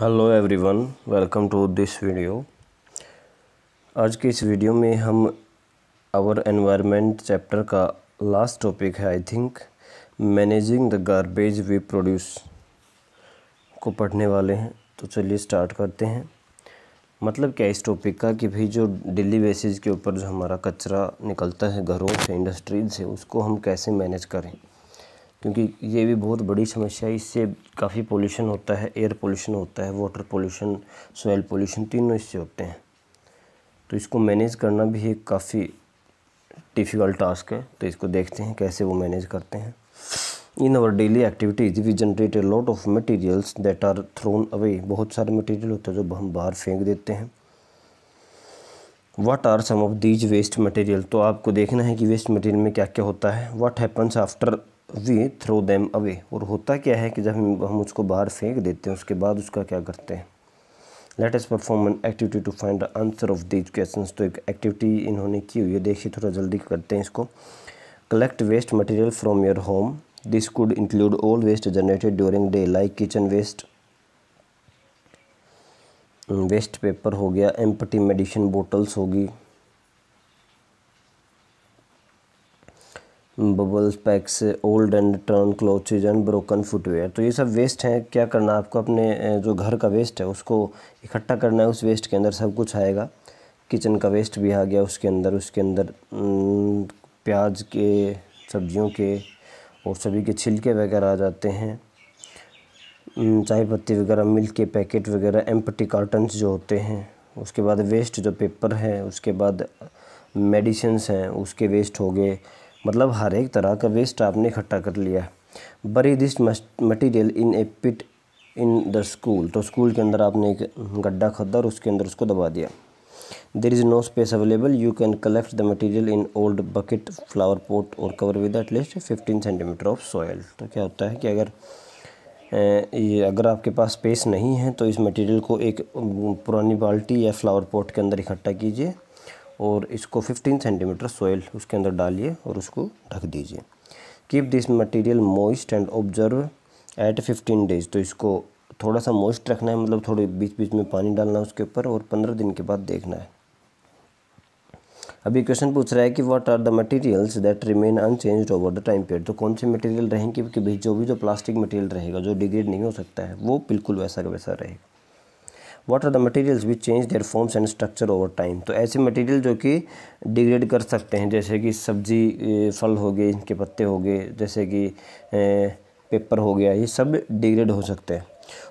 Hello everyone welcome to this video आज के इस वीडियो में हम आवर एनवायरनमेंट चैप्टर का लास्ट टॉपिक है I think managing the garbage we produce को पढ़ने वाले हैं तो चलिए स्टार्ट करते हैं मतलब क्या इस टॉपिक का कि भाई जो डेली बेसिस के ऊपर जो हमारा कचरा निकलता है घरों से इंडस्ट्रीज से उसको हम कैसे मैनेज करें क्योंकि ये भी बहुत बड़ी समस्या है इससे काफ़ी पोल्यूशन होता है एयर पोल्यूशन होता है वाटर पोल्यूशन सॉयल पोल्यूशन तीनों इससे होते हैं तो इसको मैनेज करना भी एक काफ़ी डिफ़िकल्ट टास्क है तो इसको देखते हैं कैसे वो मैनेज करते हैं in our daily activities we generate a lot of materials that are thrown away बहुत सारे मटेरियल होते हैं जो हम बाहर फेंक देते हैं what are some of these waste material तो आपको देखना है कि वेस्ट मटेरियल में क्या क्या होता है what happens after we throw them away और होता क्या है कि जब हम उसको बाहर फेंक देते हैं उसके बाद उसका क्या करते हैं let's perform an activity to find the answer of these question तो एक एक्टिविटी इन्होंने की हुई है देखिए थोड़ा जल्दी करते हैं इसको collect waste material from your home this could include all waste generated during day like kitchen waste waste paper हो गया एम्पटी मेडिसिन बोटल्स होगी bubbles packs old and torn clothes and broken footwear तो ये सब waste हैं क्या करना है आपको अपने जो घर का वेस्ट है उसको इकट्ठा करना है उस वेस्ट के अंदर सब कुछ आएगा किचन का वेस्ट भी आ गया उसके अंदर उसके अंदर प्याज के सब्जियों के और सभी के छिलके वगैरह आ जाते हैं चाय पत्ती वगैरह मिल्क के पैकेट वगैरह एम्पटी कार्टन्स जो होते हैं उसके बाद वेस्ट जो पेपर है उसके बाद मेडिसिन हैं उसके वेस्ट हो गए मतलब हर एक तरह का वेस्ट आपने इकट्ठा कर लिया है bury this material in a pit in the school तो स्कूल के अंदर आपने एक गड्ढा खोदा और उसके अंदर उसको दबा दिया there is no space available you can collect the material in old bucket flower pot और cover with at least fifteen centimetre of soil तो क्या होता है कि अगर ये अगर आपके पास स्पेस नहीं है तो इस मटेरियल को एक पुरानी बाल्टी या फ्लावर पोट के अंदर इकट्ठा कीजिए और इसको 15 सेंटीमीटर सोयल उसके अंदर डालिए और उसको ढक दीजिए keep this material moist and observe at 15 days तो इसको थोड़ा सा मोइस्ट रखना है मतलब थोड़े बीच बीच में पानी डालना है उसके ऊपर और पंद्रह दिन के बाद देखना है अभी क्वेश्चन पूछ रहा है कि what are the materials that remain unchanged over the time period तो कौन से मटेरियल रहेंगे क्योंकि भाई जो भी जो प्लास्टिक मटेरियल रहेगा जो डिग्रेड नहीं हो सकता है वो बिल्कुल वैसा का वैसा रहेगा what are the materials which change their forms and structure over time तो ऐसे मटेरियल जो कि डिग्रेड कर सकते हैं जैसे कि सब्जी फल हो गए इनके पत्ते हो गए जैसे कि पेपर हो गया ये सब डिग्रेड हो सकते हैं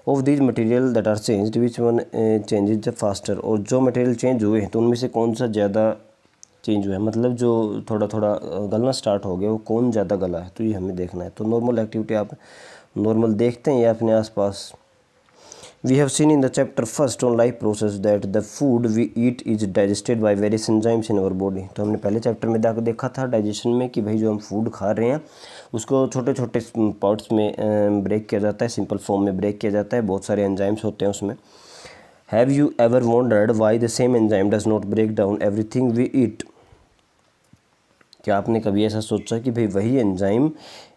of these material that are change which one changes the faster और जो मटेरियल चेंज हुए हैं तो उनमें से कौन सा ज़्यादा चेंज हुआ है मतलब जो थोड़ा थोड़ा गलना स्टार्ट हो गया वो कौन ज़्यादा गला है तो ये हमें देखना है तो नॉर्मल एक्टिविटी आप नॉर्मल देखते हैं या अपने आसपास We have seen in the chapter first on life process that the food we eat is digested by various enzymes in our body तो हमने पहले चैप्टर में देखा था डाइजेशन में कि भाई जो हम फूड खा रहे हैं उसको छोटे छोटे पार्ट्स में ब्रेक किया जाता है सिंपल फॉर्म में ब्रेक किया जाता है बहुत सारे एंजाइम्स होते हैं उसमें have you ever wondered why the same enzyme does not break down everything we eat क्या आपने कभी ऐसा सोचा कि भाई वही एंजाइम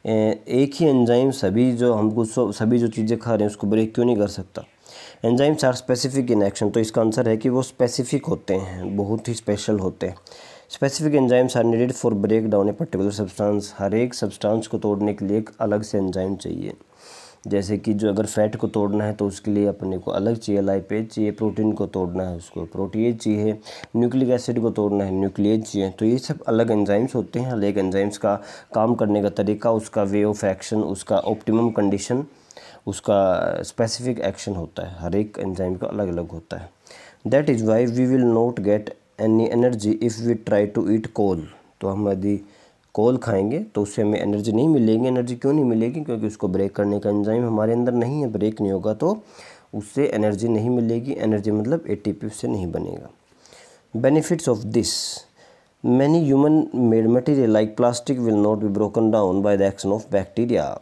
एक ही एंजाइम सभी जो हमको सभी जो चीज़ें खा रहे हैं उसको ब्रेक क्यों नहीं कर सकता enzymes are specific in action तो इसका आंसर है कि वो स्पेसिफिक होते हैं बहुत ही स्पेशल होते हैं specific enzymes are needed for break down a particular substance हर एक सब्सटेंस को तोड़ने के लिए एक अलग से एंजाइम चाहिए जैसे कि जो अगर फैट को तोड़ना है तो उसके लिए अपने को अलग चाहिए लाइपेज चाहिए प्रोटीन को तोड़ना है उसको प्रोटीज चाहिए न्यूक्लिक एसिड को तोड़ना है न्यूक्लियज चाहिए तो ये सब अलग एंजाइम्स होते हैं अलग एंजाइम्स का काम करने का तरीका उसका वे ऑफ एक्शन उसका ऑप्टिमम कंडीशन उसका स्पेसिफिक एक्शन होता है हर एक एंजाइम का अलग अलग होता है that is why we will not get any energy if we try to eat coal तो हम यदि कोल खाएंगे तो उससे हमें एनर्जी नहीं मिलेगी एनर्जी क्यों नहीं मिलेगी क्योंकि उसको ब्रेक करने का एंजाइम हमारे अंदर नहीं है ब्रेक नहीं होगा तो उससे एनर्जी नहीं मिलेगी एनर्जी मतलब ए से नहीं बनेगा benefits of this many human made material like plastic will not be broken down by the action of bacteria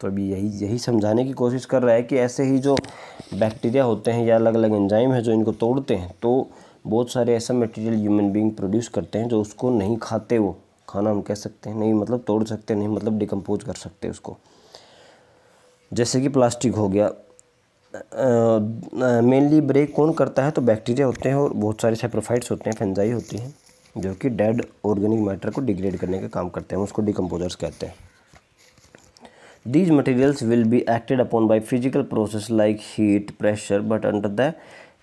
तो अभी यही यही समझाने की कोशिश कर रहा है कि ऐसे ही जो बैक्टीरिया होते हैं या अलग अलग एंजाइम है जो इनको तोड़ते हैं तो बहुत सारे ऐसा मटेरियल ह्यूमन बींग प्रोड्यूस करते हैं जो उसको नहीं खाते वो खाना हम कह सकते हैं नहीं मतलब तोड़ सकते नहीं मतलब डिकम्पोज कर सकते उसको जैसे कि प्लास्टिक हो गया मेनली ब्रेक कौन करता है तो बैक्टीरिया होते हैं और बहुत सारे सेप्रोफाइट्स होते हैं फेंजाई होती हैं जो कि डेड ऑर्गेनिक मैटर को डिग्रेड करने का काम करते हैं उसको डिकम्पोजर्स कहते हैं These materials will be acted upon by physical process like heat, pressure, but under the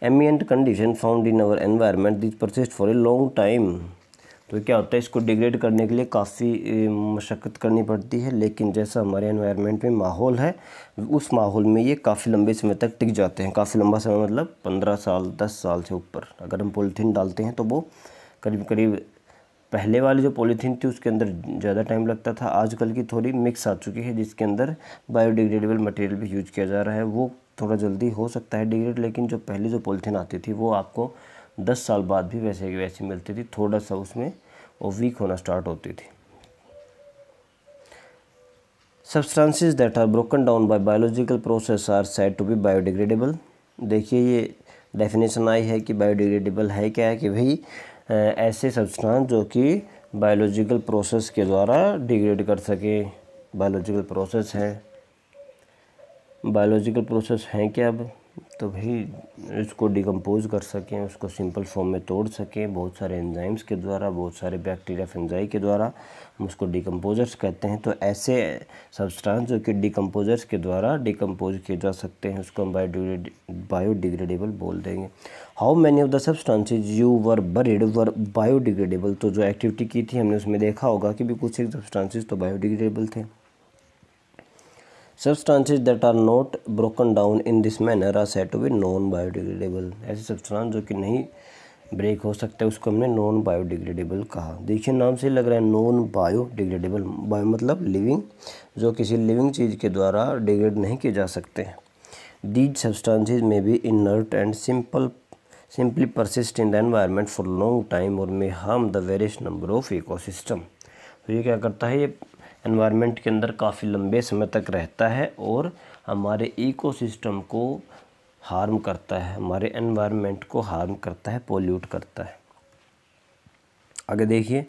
ambient condition found in our environment these process for a long time तो क्या होता है इसको डिग्रेड करने के लिए काफ़ी मशक्क़त करनी पड़ती है लेकिन जैसा हमारे एनवायरनमेंट में माहौल है उस माहौल में ये काफ़ी लंबे समय तक टिक जाते हैं काफ़ी लंबा समय मतलब पंद्रह साल दस साल से ऊपर अगर हम पोलिथीन डालते हैं तो वो करीब करीब पहले वाली जो पॉलीथीन थी उसके अंदर ज़्यादा टाइम लगता था आजकल की थोड़ी मिक्स आ चुकी है जिसके अंदर बायोडिग्रेडेबल मटेरियल भी यूज किया जा रहा है वो थोड़ा जल्दी हो सकता है डिग्रेड लेकिन जो पहले जो पॉलीथीन आती थी वो आपको दस साल बाद भी वैसे की वैसे मिलती थी थोड़ा सा उसमें वो वीक होना स्टार्ट होती थी substances that are broken down by biological process are said to be biodegradable देखिए ये डेफिनेशन आई है कि बायोडिग्रेडेबल है क्या है कि भाई ऐसे सब्सटेंस जो कि बायोलॉजिकल प्रोसेस के द्वारा डिग्रेड कर सके बायोलॉजिकल प्रोसेस हैं बायोलॉजिकल प्रोसेस हैं क्या अब तभी तो इसको डिकम्पोज कर सकें उसको सिंपल फॉर्म में तोड़ सकें बहुत सारे एंजाइम्स के द्वारा बहुत सारे बैक्टीरिया फंजाई के द्वारा हम उसको डिकम्पोजर्स कहते हैं तो ऐसे सब्सटेंस जो कि डिकम्पोजर्स के द्वारा डिकम्पोज किए जा सकते हैं उसको हम बायोडिग्रेडेबल बोल देंगे how many of the substances you were buried were biodegradable तो जो एक्टिविटी की थी हमने उसमें देखा होगा कि भी कुछ एक सब्सटांसिस तो बायोडिग्रेडेबल थे substances that are not broken down in this manner are set to be non biodegradable ऐसे substance जो कि नहीं ब्रेक हो सकता है उसको हमने नॉन बायोडिग्रेडेबल कहा देखिए नाम से लग रहा है नॉन बायोडिग्रेडेबल बायो मतलब लिविंग जो किसी लिविंग चीज़ के द्वारा डिग्रेड नहीं किए जा सकते दीज सब्सटेंसेज में भी inert and simple simply persist in the environment for long time और may harm the various number of ecosystem तो ये क्या करता है ये एनवायरनमेंट के अंदर काफ़ी लंबे समय तक रहता है और हमारे इकोसिस्टम को हार्म करता है हमारे एनवायरनमेंट को हार्म करता है पोल्यूट करता है आगे देखिए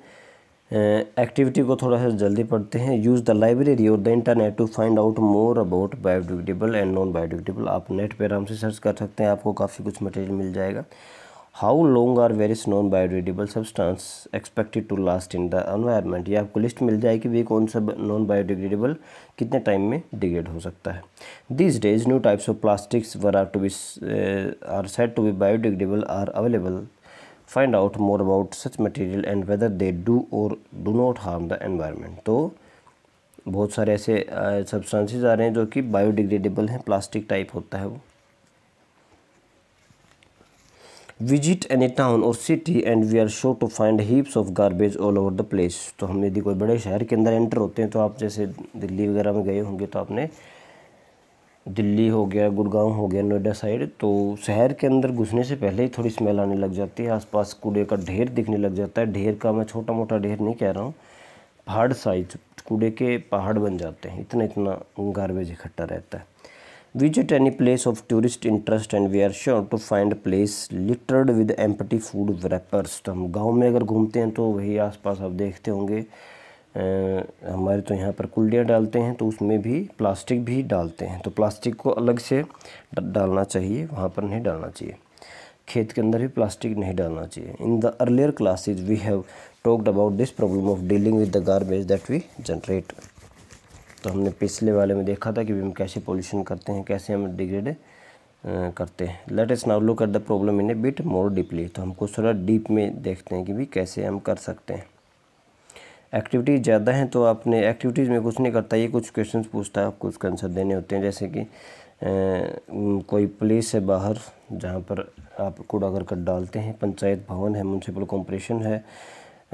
एक्टिविटी को थोड़ा सा जल्दी पढ़ते हैं यूज़ द लाइब्रेरी और the internet to find out more about biodegradable and non biodegradable आप नेट पर आराम से सर्च कर सकते हैं आपको काफ़ी कुछ मटेरियल मिल जाएगा how long are various non biodegradable substance expected to last in the environment ये आपको लिस्ट मिल जाए कि वे कौन सा नॉन बायोडिग्रेडेबल कितने टाइम में डिग्रेड हो सकता है this days new types of plastics were are to be are set to be biodegradable are available find out more about such material and whether they do or do not harm the environment तो बहुत सारे ऐसे substances uh, आ रहे हैं जो कि biodegradable हैं plastic type होता है वो visit any town or city and we are sure to find heaps of garbage all over the place तो हम यदि कोई बड़े शहर के अंदर एंटर होते हैं तो आप जैसे दिल्ली वगैरह में गए होंगे तो आपने दिल्ली हो गया गुड़गांव हो गया नोएडा साइड तो शहर के अंदर घुसने से पहले ही थोड़ी स्मेल आने लग जाती है आसपास कूड़े का ढेर दिखने लग जाता है ढेर का मैं छोटा मोटा ढेर नहीं कह रहा हूँ पहाड़ साइज कूड़े के पहाड़ बन जाते हैं इतना इतना गार्बेज इकट्ठा रहता है Visit any place of tourist interest and we are sure to find place littered with empty food wrappers. तो हम गाँव में अगर घूमते हैं तो वही आसपास आप देखते होंगे आ, हमारे तो यहाँ पर कुल्डियाँ डालते हैं तो उसमें भी प्लास्टिक भी डालते हैं तो प्लास्टिक को अलग से डालना चाहिए वहाँ पर नहीं डालना चाहिए खेत के अंदर भी प्लास्टिक नहीं डालना चाहिए in the earlier classes we have talked about this problem of dealing with the garbage that we generate तो हमने पिछले वाले में देखा था कि हम कैसे पोल्यूशन करते हैं कैसे हम डिग्रेड करते हैं let's now look at the problem in a bit more deeply तो हमको थोड़ा डीप में देखते हैं कि भी कैसे हम कर सकते हैं एक्टिविटीज़ ज़्यादा हैं तो आपने एक्टिविटीज़ में कुछ नहीं करता ये कुछ क्वेश्चन पूछता है आपको उसका आंसर देने होते हैं जैसे कि कोई प्लेस है बाहर जहाँ पर आप कूड़ा करकट डालते हैं पंचायत भवन है म्यूनसिपल कॉम्परेशन है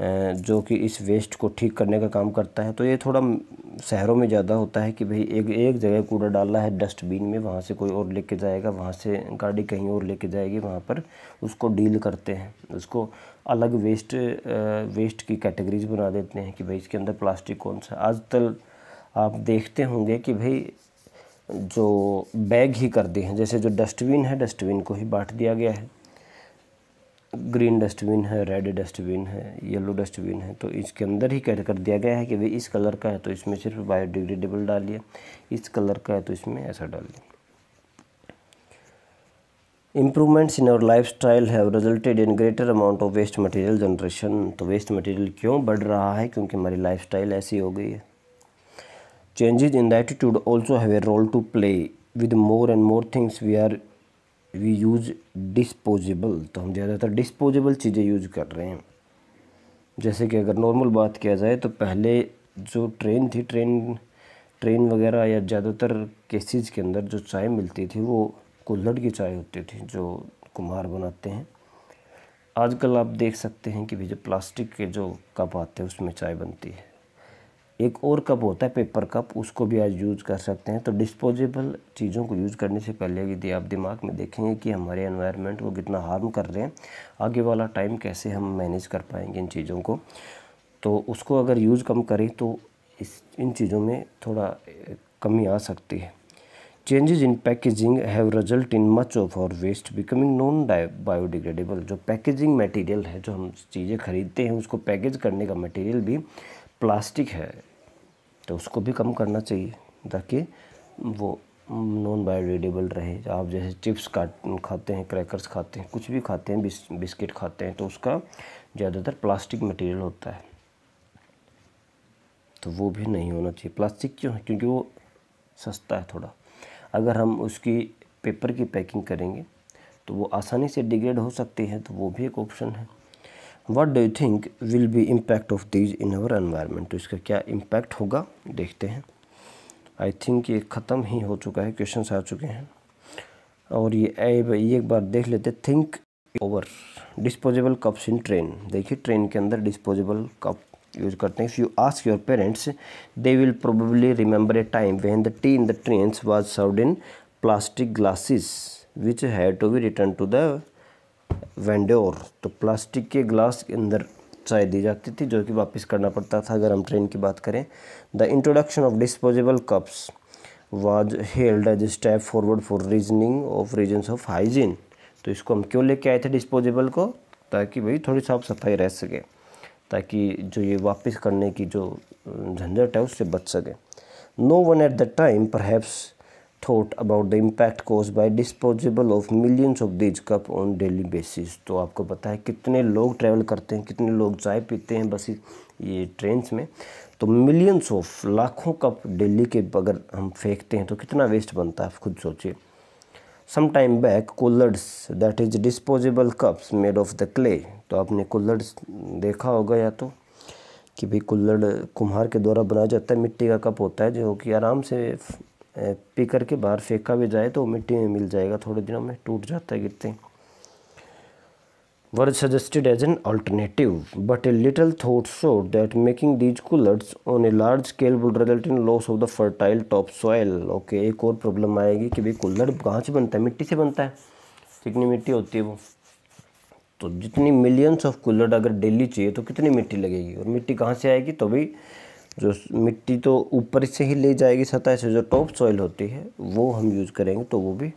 जो कि इस वेस्ट को ठीक करने का काम करता है तो ये थोड़ा शहरों में ज़्यादा होता है कि भाई एक एक जगह कूड़ा डालना है डस्टबिन में वहाँ से कोई और लेके जाएगा वहाँ से गाड़ी कहीं और लेके जाएगी वहाँ पर उसको डील करते हैं उसको अलग वेस्ट वेस्ट की कैटेगरीज बना देते हैं कि भाई इसके अंदर प्लास्टिक कौन सा आज तक आप देखते होंगे कि भाई जो बैग ही कर दिए हैं जैसे जो डस्टबिन है डस्टबिन को ही बांट दिया गया है ग्रीन डस्टबिन है रेड डस्टबिन है येलो डस्टबिन है तो इसके अंदर ही कैद कर दिया गया है कि भाई इस कलर का है तो इसमें सिर्फ बायोडिग्रेडेबल डालिए इस कलर का है तो इसमें ऐसा डालिए improvements in our lifestyle have resulted in greater amount of waste material generation तो वेस्ट मटेरियल क्यों बढ़ रहा है क्योंकि हमारी लाइफ स्टाइल ऐसी हो गई है changes in the attitude also have a role to play with more and more things we are we use disposable तो हम ज़्यादातर डिस्पोजेबल चीज़ें यूज कर रहे हैं जैसे कि अगर नॉर्मल बात किया जाए तो पहले जो ट्रेन थी ट्रेन ट्रेन वगैरह या ज़्यादातर केसेज के अंदर जो चाय मिलती थी वो कुल्हड़ की चाय होती थी जो कुम्हार बनाते हैं आजकल आप देख सकते हैं कि भाई जो प्लास्टिक के जो कप आते हैं उसमें चाय बनती है एक और कप होता है पेपर कप उसको भी आज यूज़ कर सकते हैं तो डिस्पोजेबल चीज़ों को यूज़ करने से पहले यदि आप दिमाग में देखेंगे कि हमारे एनवायरनमेंट को कितना हार्म कर रहे हैं आगे वाला टाइम कैसे हम मैनेज कर पाएंगे इन चीज़ों को तो उसको अगर यूज़ कम करें तो इस इन चीज़ों में थोड़ा कमी आ सकती है changes in packaging have result in much of our waste becoming non biodegradable जो पैकेजिंग मटेरियल है जो हम चीज़ें खरीदते हैं उसको पैकेज करने का मटेरियल भी प्लास्टिक है तो उसको भी कम करना चाहिए ताकि वो नॉन बायोडिग्रेडेबल रहे आप जैसे चिप्स काट खाते हैं क्रैकर्स खाते हैं कुछ भी खाते हैं बिस, बिस्किट खाते हैं तो उसका ज़्यादातर प्लास्टिक मटेरियल होता है तो वो भी नहीं होना चाहिए प्लास्टिक क्यों है क्योंकि वो सस्ता है थोड़ा अगर हम उसकी पेपर की पैकिंग करेंगे तो वो आसानी से डिग्रेड हो सकती है तो वो भी एक ऑप्शन है what do you think will be impact of these in our environment तो इसका क्या इम्पैक्ट होगा देखते हैं आई थिंक ये ख़त्म ही हो चुका है क्वेश्चन आ चुके हैं और ये ये एक बार देख लेते think over disposable cups in train देखिए ट्रेन के अंदर डिस्पोजेबल कप यूज करते हैं if you ask your parents they will probably remember a time when the tea in the train was served in plastic glasses which had to be return to the vendor तो plastic के glass के अंदर चाय दी जाती थी जो कि वापस करना पड़ता था अगर हम ट्रेन की बात करें the introduction of disposable cups was held as step forward for reasoning of reason of hygiene तो इसको हम क्यों लेके आए थे डिस्पोजेबल को ताकि भाई थोड़ी साफ सफाई रह सके ताकि जो ये वापस करने की जो झंझट है उससे बच सके no one at the time perhaps thought about the impact cause by disposable of millions of these cup on daily basis तो आपको पता है कितने लोग ट्रैवल करते हैं कितने लोग चाय पीते हैं बस ये ट्रेन्स में तो मिलियंस ऑफ लाखों कप डेली के अगर हम फेंकते हैं तो कितना वेस्ट बनता है आप खुद सोचिए some time back coolers that is disposable cups made of the clay तो आपने कूलर्स देखा होगा या तो कि भाई कुल्लड़ कुम्हार के द्वारा बनाया जाता है मिट्टी का कप होता है जो कि आराम से पी करके बाहर फेंका भी जाए तो मिट्टी में मिल जाएगा थोड़े दिनों में टूट जाता है गिरते were suggested as an alternative but a little thought so that making these coolers on a large scale would result in loss of the fertile top soil okay एक और प्रॉब्लम आएगी कि भाई कूलर कहाँ से बनता है मिट्टी से बनता है कितनी मिट्टी होती है वो तो जितनी मिलियंस ऑफ कूलर अगर डेली चाहिए तो कितनी मिट्टी लगेगी और मिट्टी कहाँ से आएगी तो भी जो मिट्टी तो ऊपर से ही ले जाएगी सतह से जो टॉप सॉइल होती है वो हम यूज़ करेंगे तो वो भी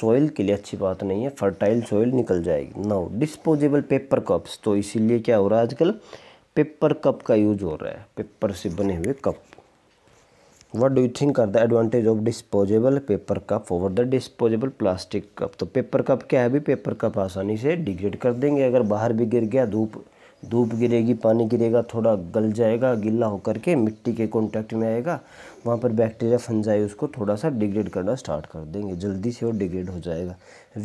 सॉइल के लिए अच्छी बात नहीं है फर्टाइल सॉइल निकल जाएगी नाउ डिस्पोजेबल पेपर कप्स तो इसीलिए क्या हो रहा है आजकल पेपर कप का यूज हो रहा है पेपर से बने हुए cup what do you think are the advantage of disposable paper cup over the disposable plastic cup तो पेपर कप क्या है अभी पेपर कप आसानी से डिग्रेड कर देंगे अगर बाहर भी गिर गया धूप धूप गिरेगी पानी गिरेगा थोड़ा गल जाएगा गिला होकर के मिट्टी के कॉन्टैक्ट में आएगा वहाँ पर बैक्टीरिया फंजाई उसको थोड़ा सा डिग्रेड करना स्टार्ट कर देंगे जल्दी से वो डिग्रेड हो जाएगा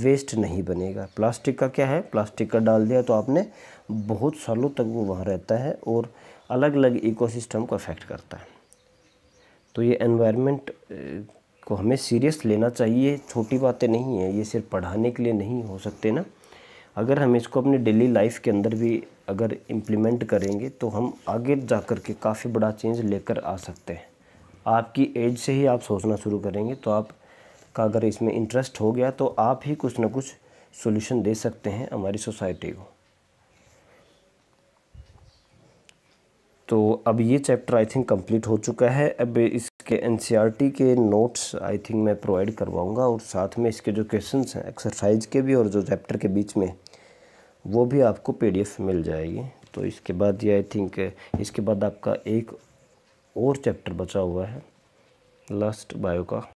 वेस्ट नहीं बनेगा प्लास्टिक का क्या है प्लास्टिक का डाल दिया तो आपने बहुत सालों तक वो वहाँ रहता है और अलग अलग इकोसिस्टम को अफेक्ट करता है तो ये एनवायरनमेंट को हमें सीरियस लेना चाहिए छोटी बातें नहीं है ये सिर्फ पढ़ाने के लिए नहीं हो सकते ना अगर हम इसको अपनी डेली लाइफ के अंदर भी अगर इम्प्लीमेंट करेंगे तो हम आगे जा कर के काफ़ी बड़ा चेंज लेकर आ सकते हैं आपकी एज से ही आप सोचना शुरू करेंगे तो आप का अगर इसमें इंटरेस्ट हो गया तो आप ही कुछ ना कुछ सोल्यूशन दे सकते हैं हमारी सोसाइटी को तो अब ये चैप्टर आई थिंक कंप्लीट हो चुका है अब इसके एन e के नोट्स आई थिंक मैं प्रोवाइड करवाऊँगा और साथ में इसके जो क्वेश्चंस हैं एक्सरसाइज के भी और जो चैप्टर के बीच में वो भी आपको पीडीएफ मिल जाएगी तो इसके बाद ये आई थिंक इसके बाद आपका एक और चैप्टर बचा हुआ है लास्ट बायो का